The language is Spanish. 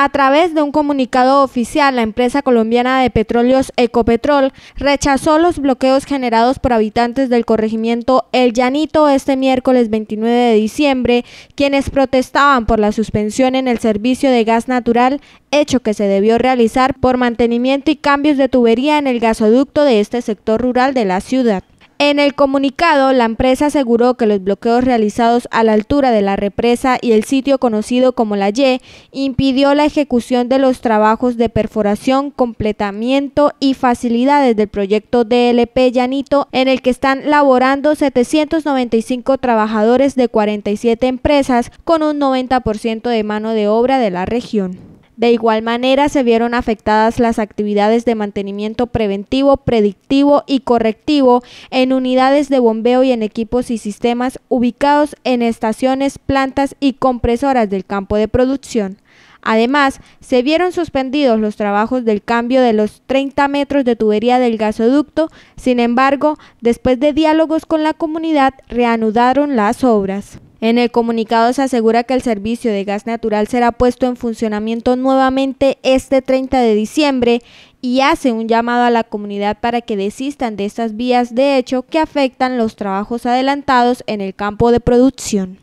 A través de un comunicado oficial, la empresa colombiana de petróleos Ecopetrol rechazó los bloqueos generados por habitantes del corregimiento El Llanito este miércoles 29 de diciembre, quienes protestaban por la suspensión en el servicio de gas natural, hecho que se debió realizar por mantenimiento y cambios de tubería en el gasoducto de este sector rural de la ciudad. En el comunicado, la empresa aseguró que los bloqueos realizados a la altura de la represa y el sitio conocido como la Y impidió la ejecución de los trabajos de perforación, completamiento y facilidades del proyecto DLP Llanito, en el que están laborando 795 trabajadores de 47 empresas con un 90% de mano de obra de la región. De igual manera, se vieron afectadas las actividades de mantenimiento preventivo, predictivo y correctivo en unidades de bombeo y en equipos y sistemas ubicados en estaciones, plantas y compresoras del campo de producción. Además, se vieron suspendidos los trabajos del cambio de los 30 metros de tubería del gasoducto, sin embargo, después de diálogos con la comunidad, reanudaron las obras. En el comunicado se asegura que el servicio de gas natural será puesto en funcionamiento nuevamente este 30 de diciembre y hace un llamado a la comunidad para que desistan de estas vías de hecho que afectan los trabajos adelantados en el campo de producción.